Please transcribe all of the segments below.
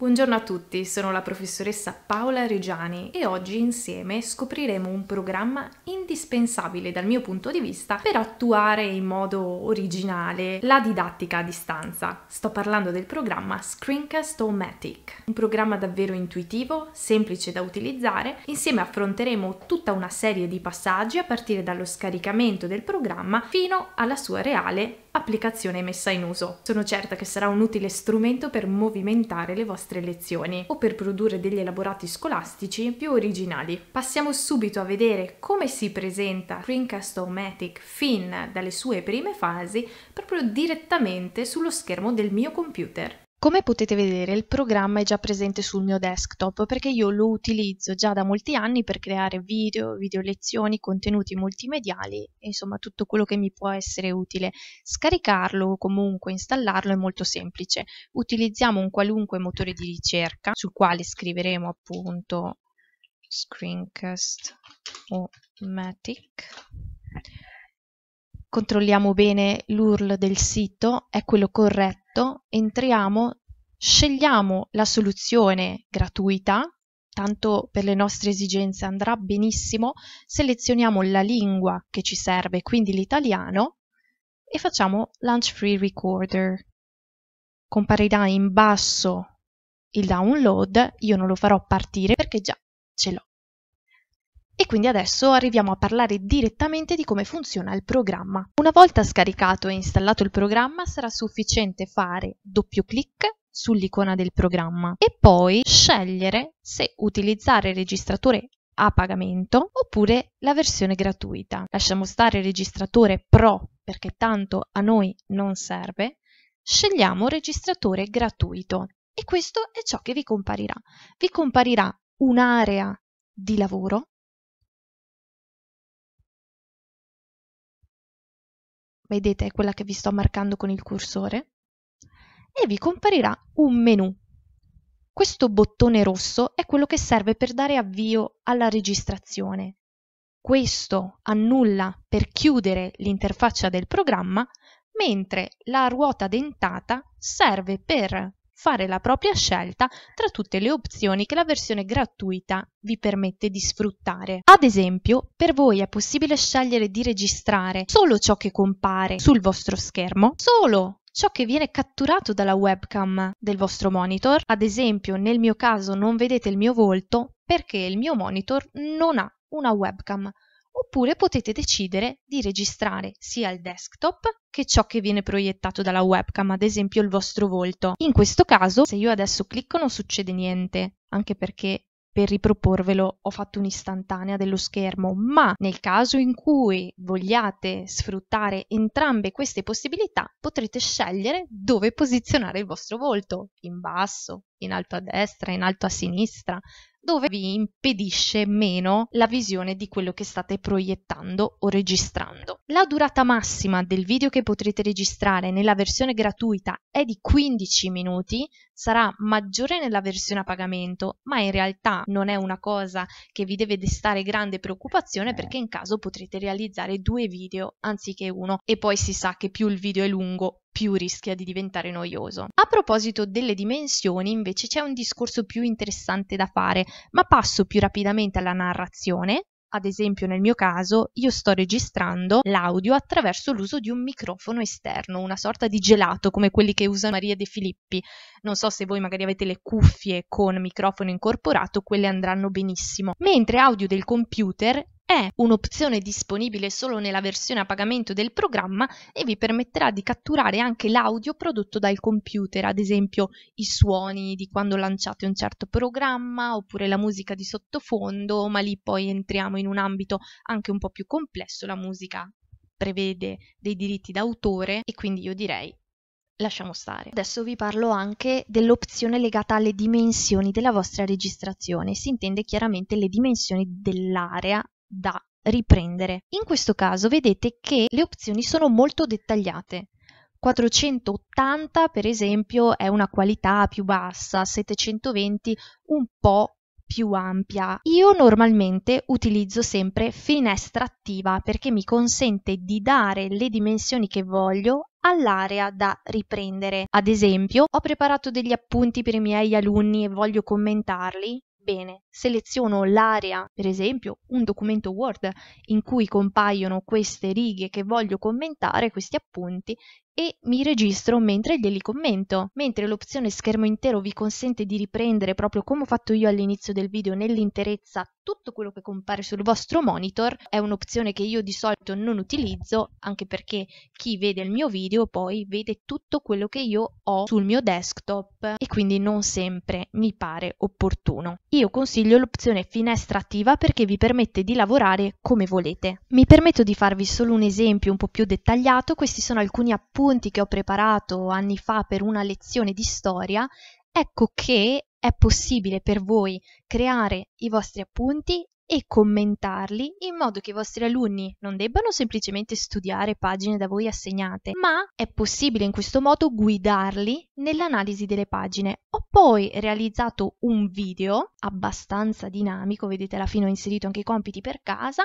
Buongiorno a tutti, sono la professoressa Paola Reggiani e oggi insieme scopriremo un programma indispensabile dal mio punto di vista per attuare in modo originale la didattica a distanza. Sto parlando del programma Screencast-O-Matic, un programma davvero intuitivo, semplice da utilizzare. Insieme affronteremo tutta una serie di passaggi a partire dallo scaricamento del programma fino alla sua reale applicazione messa in uso. Sono certa che sarà un utile strumento per movimentare le vostre nostre lezioni o per produrre degli elaborati scolastici più originali. Passiamo subito a vedere come si presenta Screencast-O-Matic fin dalle sue prime fasi proprio direttamente sullo schermo del mio computer. Come potete vedere il programma è già presente sul mio desktop perché io lo utilizzo già da molti anni per creare video, video lezioni, contenuti multimediali, insomma tutto quello che mi può essere utile. Scaricarlo o comunque installarlo è molto semplice. Utilizziamo un qualunque motore di ricerca sul quale scriveremo appunto screencast o matic controlliamo bene l'URL del sito, è quello corretto, entriamo, scegliamo la soluzione gratuita, tanto per le nostre esigenze andrà benissimo, selezioniamo la lingua che ci serve, quindi l'italiano, e facciamo Launch Free Recorder. Comparirà in basso il download, io non lo farò partire perché già ce l'ho. E quindi adesso arriviamo a parlare direttamente di come funziona il programma. Una volta scaricato e installato il programma sarà sufficiente fare doppio clic sull'icona del programma e poi scegliere se utilizzare il registratore a pagamento oppure la versione gratuita. Lasciamo stare il registratore Pro perché tanto a noi non serve, scegliamo registratore gratuito e questo è ciò che vi comparirà. Vi comparirà un'area di lavoro vedete è quella che vi sto marcando con il cursore, e vi comparirà un menu. Questo bottone rosso è quello che serve per dare avvio alla registrazione. Questo annulla per chiudere l'interfaccia del programma, mentre la ruota dentata serve per fare la propria scelta tra tutte le opzioni che la versione gratuita vi permette di sfruttare. Ad esempio, per voi è possibile scegliere di registrare solo ciò che compare sul vostro schermo, solo ciò che viene catturato dalla webcam del vostro monitor. Ad esempio, nel mio caso non vedete il mio volto perché il mio monitor non ha una webcam oppure potete decidere di registrare sia il desktop che ciò che viene proiettato dalla webcam, ad esempio il vostro volto. In questo caso, se io adesso clicco non succede niente, anche perché per riproporvelo ho fatto un'istantanea dello schermo, ma nel caso in cui vogliate sfruttare entrambe queste possibilità potrete scegliere dove posizionare il vostro volto, in basso, in alto a destra, in alto a sinistra, dove vi impedisce meno la visione di quello che state proiettando o registrando. La durata massima del video che potrete registrare nella versione gratuita è di 15 minuti, sarà maggiore nella versione a pagamento, ma in realtà non è una cosa che vi deve destare grande preoccupazione perché in caso potrete realizzare due video anziché uno e poi si sa che più il video è lungo lungo, più rischia di diventare noioso. A proposito delle dimensioni, invece, c'è un discorso più interessante da fare, ma passo più rapidamente alla narrazione. Ad esempio, nel mio caso, io sto registrando l'audio attraverso l'uso di un microfono esterno, una sorta di gelato come quelli che usa Maria De Filippi. Non so se voi magari avete le cuffie con microfono incorporato, quelle andranno benissimo. Mentre audio del computer è un'opzione disponibile solo nella versione a pagamento del programma e vi permetterà di catturare anche l'audio prodotto dal computer, ad esempio i suoni di quando lanciate un certo programma oppure la musica di sottofondo, ma lì poi entriamo in un ambito anche un po' più complesso, la musica prevede dei diritti d'autore e quindi io direi lasciamo stare. Adesso vi parlo anche dell'opzione legata alle dimensioni della vostra registrazione. Si intende chiaramente le dimensioni dell'area da riprendere. In questo caso vedete che le opzioni sono molto dettagliate. 480 per esempio è una qualità più bassa, 720 un po' più ampia. Io normalmente utilizzo sempre finestra attiva perché mi consente di dare le dimensioni che voglio all'area da riprendere. Ad esempio, ho preparato degli appunti per i miei alunni e voglio commentarli. Bene, seleziono l'area, per esempio un documento Word in cui compaiono queste righe che voglio commentare, questi appunti, e mi registro mentre glieli commento. Mentre l'opzione schermo intero vi consente di riprendere, proprio come ho fatto io all'inizio del video, nell'interezza tutto quello che compare sul vostro monitor, è un'opzione che io di solito non utilizzo, anche perché chi vede il mio video poi vede tutto quello che io ho sul mio desktop e quindi non sempre mi pare opportuno. Io consiglio consiglio l'opzione finestra attiva perché vi permette di lavorare come volete. Mi permetto di farvi solo un esempio un po' più dettagliato, questi sono alcuni appunti che ho preparato anni fa per una lezione di storia. Ecco che è possibile per voi creare i vostri appunti e commentarli in modo che i vostri alunni non debbano semplicemente studiare pagine da voi assegnate, ma è possibile in questo modo guidarli nell'analisi delle pagine. Ho poi realizzato un video abbastanza dinamico, vedete alla fine ho inserito anche i compiti per casa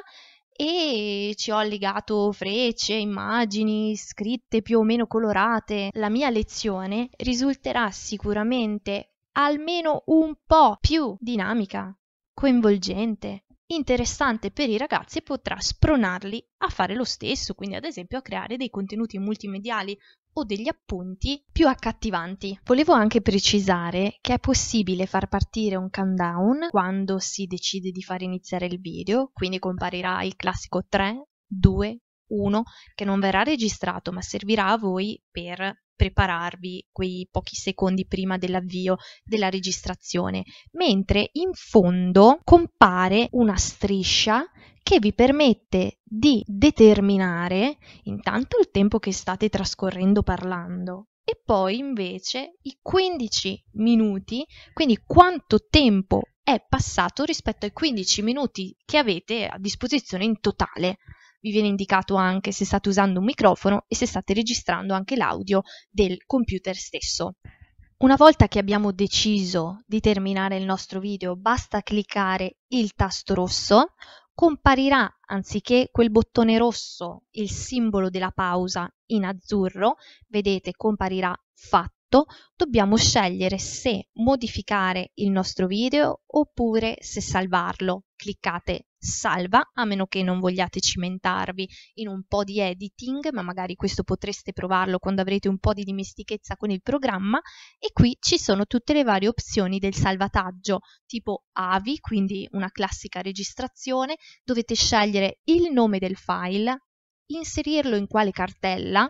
e ci ho allegato frecce, immagini, scritte più o meno colorate. La mia lezione risulterà sicuramente almeno un po' più dinamica, coinvolgente, interessante per i ragazzi e potrà spronarli a fare lo stesso, quindi ad esempio a creare dei contenuti multimediali o degli appunti più accattivanti. Volevo anche precisare che è possibile far partire un countdown quando si decide di far iniziare il video, quindi comparirà il classico 3, 2, 1 che non verrà registrato ma servirà a voi per prepararvi quei pochi secondi prima dell'avvio della registrazione, mentre in fondo compare una striscia che vi permette di determinare intanto il tempo che state trascorrendo parlando e poi invece i 15 minuti, quindi quanto tempo è passato rispetto ai 15 minuti che avete a disposizione in totale vi viene indicato anche se state usando un microfono e se state registrando anche l'audio del computer stesso. Una volta che abbiamo deciso di terminare il nostro video, basta cliccare il tasto rosso, comparirà anziché quel bottone rosso, il simbolo della pausa in azzurro, vedete comparirà fatto, dobbiamo scegliere se modificare il nostro video oppure se salvarlo cliccate salva, a meno che non vogliate cimentarvi in un po' di editing, ma magari questo potreste provarlo quando avrete un po' di dimestichezza con il programma e qui ci sono tutte le varie opzioni del salvataggio, tipo AVI, quindi una classica registrazione, dovete scegliere il nome del file, inserirlo in quale cartella,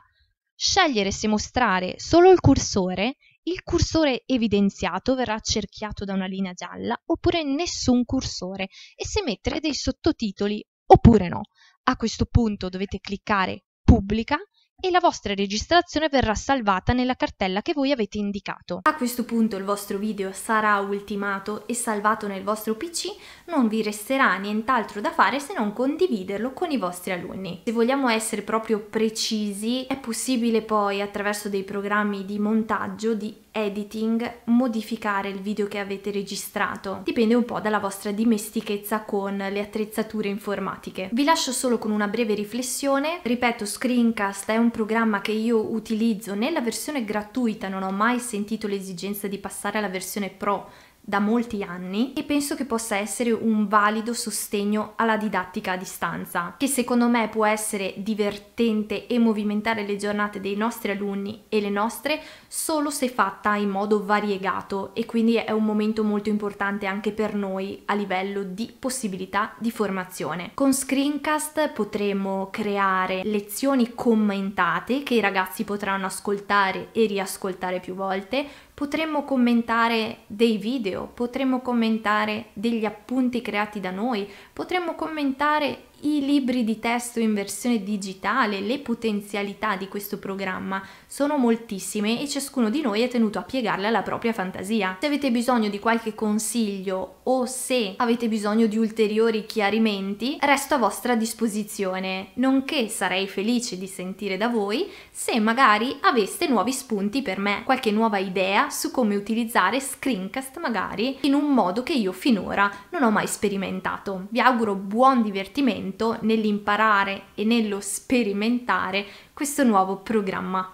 scegliere se mostrare solo il cursore il cursore evidenziato verrà cerchiato da una linea gialla oppure nessun cursore e se mettere dei sottotitoli oppure no. A questo punto dovete cliccare pubblica e la vostra registrazione verrà salvata nella cartella che voi avete indicato. A questo punto il vostro video sarà ultimato e salvato nel vostro PC, non vi resterà nient'altro da fare se non condividerlo con i vostri alunni. Se vogliamo essere proprio precisi, è possibile poi attraverso dei programmi di montaggio di editing modificare il video che avete registrato. Dipende un po' dalla vostra dimestichezza con le attrezzature informatiche. Vi lascio solo con una breve riflessione. Ripeto, Screencast è un programma che io utilizzo nella versione gratuita, non ho mai sentito l'esigenza di passare alla versione pro da molti anni e penso che possa essere un valido sostegno alla didattica a distanza, che secondo me può essere divertente e movimentare le giornate dei nostri alunni e le nostre solo se fatta in modo variegato e quindi è un momento molto importante anche per noi a livello di possibilità di formazione. Con Screencast potremo creare lezioni commentate che i ragazzi potranno ascoltare e riascoltare più volte potremmo commentare dei video, potremmo commentare degli appunti creati da noi, potremmo commentare i libri di testo in versione digitale, le potenzialità di questo programma sono moltissime e ciascuno di noi è tenuto a piegarle alla propria fantasia. Se avete bisogno di qualche consiglio o se avete bisogno di ulteriori chiarimenti, resto a vostra disposizione, nonché sarei felice di sentire da voi se magari aveste nuovi spunti per me, qualche nuova idea su come utilizzare Screencast magari in un modo che io finora non ho mai sperimentato. Vi auguro buon divertimento nell'imparare e nello sperimentare questo nuovo programma.